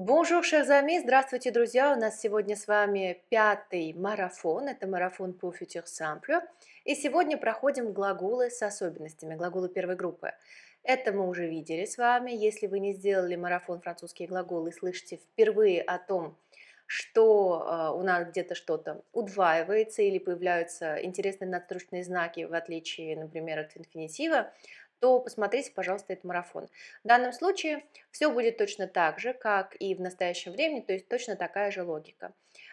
Бонжур, шерзами! Здравствуйте, друзья! У нас сегодня с вами пятый марафон. Это марафон по Future Sample. И сегодня проходим глаголы с особенностями, глаголы первой группы. Это мы уже видели с вами. Если вы не сделали марафон французские глаголы слышите впервые о том, что э, у нас где-то что-то удваивается или появляются интересные надстрочные знаки, в отличие, например, от инфинитива, то посмотрите, пожалуйста, этот марафон. В данном случае все будет точно так же, как и в настоящем времени, то есть точно такая же логика.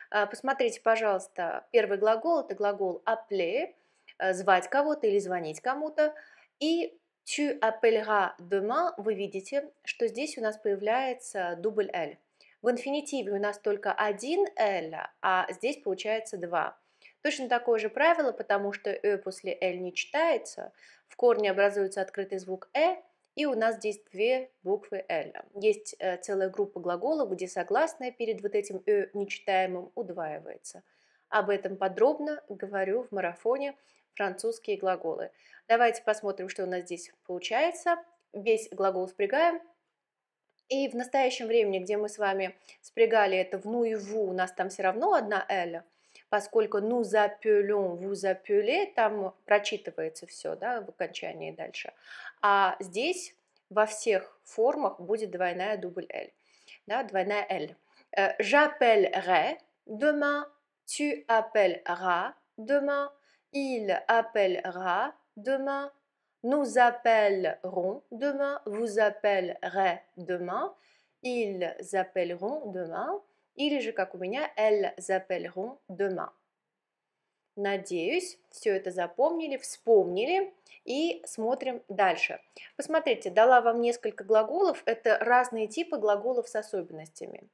А, посмотрите, пожалуйста, первый глагол – это глагол appeler, э, звать кого-то или звонить кому-то, и tu appelleras demain, вы видите, что здесь у нас появляется дубль «л». В инфинитиве у нас только один «л», а здесь получается два – Точно такое же правило, потому что «э» после «л» не читается, в корне образуется открытый звук «э», и у нас здесь две буквы «л». Есть э, целая группа глаголов, где согласное перед вот этим «э» нечитаемым удваивается. Об этом подробно говорю в марафоне «Французские глаголы». Давайте посмотрим, что у нас здесь получается. Весь глагол спрягаем. И в настоящем времени, где мы с вами спрягали это в «ну» и «ву», у нас там все равно одна «л», Parce ну запелем, vous vous там прочитывается все, да, в окончании дальше. А здесь во всех формах будет двойная дубль L. Да, двойная l э, ».« J'appellerai demain, tu appelleras demain, il appellera demain, nous appellerons demain, vous appellerez demain, ils appelleront demain. Или же, как у меня, elles appelleront demain. Надеюсь, все это запомнили, вспомнили и смотрим дальше. Посмотрите, дала вам несколько глаголов. Это разные типы глаголов с особенностями.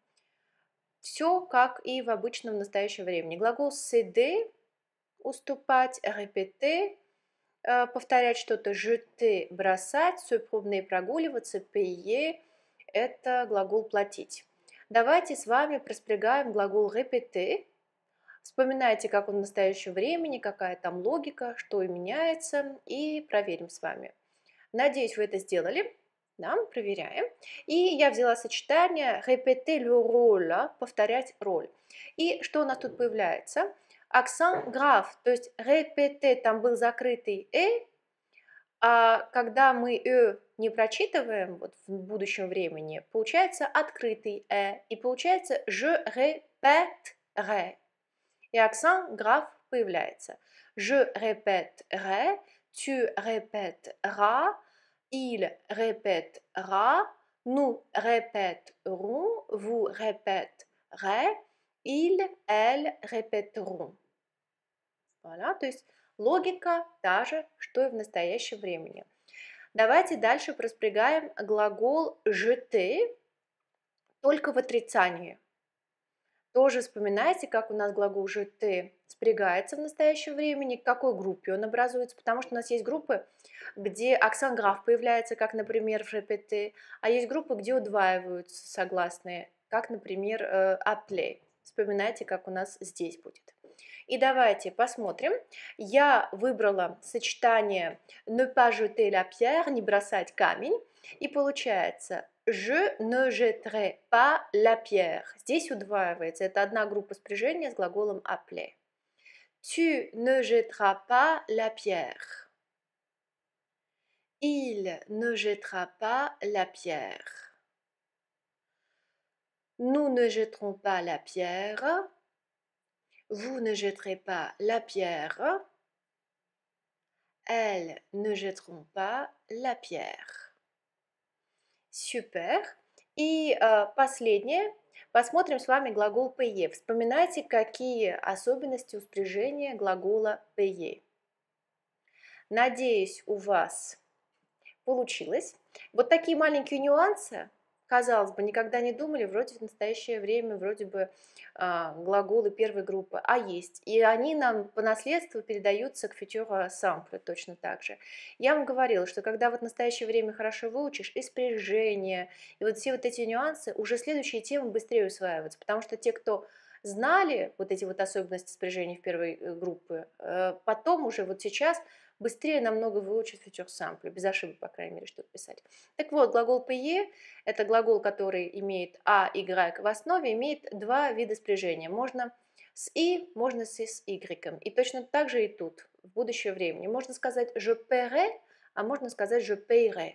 Все как и в обычном настоящем времени. Глагол céder – уступать, répéter – э, повторять что-то, jeter – бросать, se прогуливаться, payer – это глагол платить. Давайте с вами проспрягаем глагол «репеты». Вспоминайте, как он в настоящем времени, какая там логика, что и меняется, и проверим с вами. Надеюсь, вы это сделали. Да, проверяем. И я взяла сочетание «répéter le rôle» – «повторять роль». И что у нас тут появляется? Акцент граф, то есть «répéter» там был закрытый «э», а когда мы «э» не прочитываем вот в будущем времени, получается открытый «э», и получается «je répéterai». И акцент граф появляется. «Je répéterai», «tu répéteras», «il répétera», «nous répéterons», «vous répéterez», «ils, elles répéteront». Voilà, то есть Логика та же, что и в настоящем времени. Давайте дальше проспрягаем глагол «jeter» только в отрицании. Тоже вспоминайте, как у нас глагол «jeter» спрягается в настоящее времени, к какой группе он образуется, потому что у нас есть группы, где аксанграф появляется, как, например, в «repete», а есть группы, где удваиваются согласные, как, например, «appelé». Э, вспоминайте, как у нас здесь будет. И давайте посмотрим. Я выбрала сочетание «ne pas jeter la pierre», «не бросать камень», и получается «je ne jetterai pas la pierre». Здесь удваивается, это одна группа спряжения с глаголом «appeler». «Tu ne jetteras pas la pierre». Il ne jettera pas la pierre. Nous ne jetterons pas la pierre. Vous ne jetterez pas la pierre. Elles ne jetteront pas la pierre. Super. И э, последнее. Посмотрим с вами глагол ПЕ. Вспоминайте, какие особенности у глагола ПЕ. Надеюсь, у вас получилось. Вот такие маленькие нюансы казалось бы, никогда не думали, вроде в настоящее время, вроде бы э, глаголы первой группы, а есть. И они нам по наследству передаются к фитюра самплю точно так же. Я вам говорила, что когда вот в настоящее время хорошо выучишь и спряжение, и вот все вот эти нюансы, уже следующие темы быстрее усваиваются, потому что те, кто знали вот эти вот особенности спряжения в первой э, группы, э, потом уже вот сейчас быстрее намного выучить фьючер сампли, без ошибок, по крайней мере, что писать. Так вот, глагол «пе» – это глагол, который имеет «а» и «грек» в основе, имеет два вида спряжения. Можно с «и», можно с «и» с «y». И точно так же и тут, в будущее времени. Можно сказать «je paierai», а можно сказать «je paierai».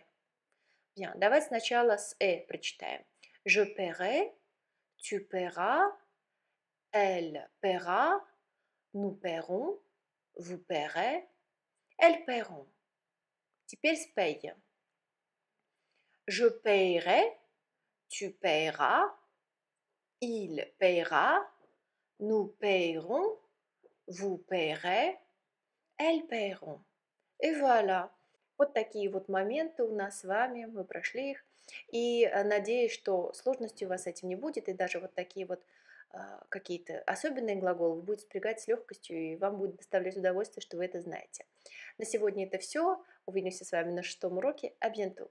Bien, давайте сначала с «э» прочитаем. «Je paierai», «tu paieras», «elle paiera», «nous paierons», «vous paierez», Elles paieront. Теперь с paye. Je paierai, tu paieras, il paiera, nous paierons, vous paierez, elles paieront. И voilà. Вот такие вот моменты у нас с вами, мы прошли их. И э, надеюсь, что сложности у вас с этим не будет, и даже вот такие вот э, какие-то особенные глаголы вы будете спрягать с легкостью, и вам будет доставлять удовольствие, что вы это знаете. На сегодня это все. Увидимся с вами на шестом уроке Абьянту.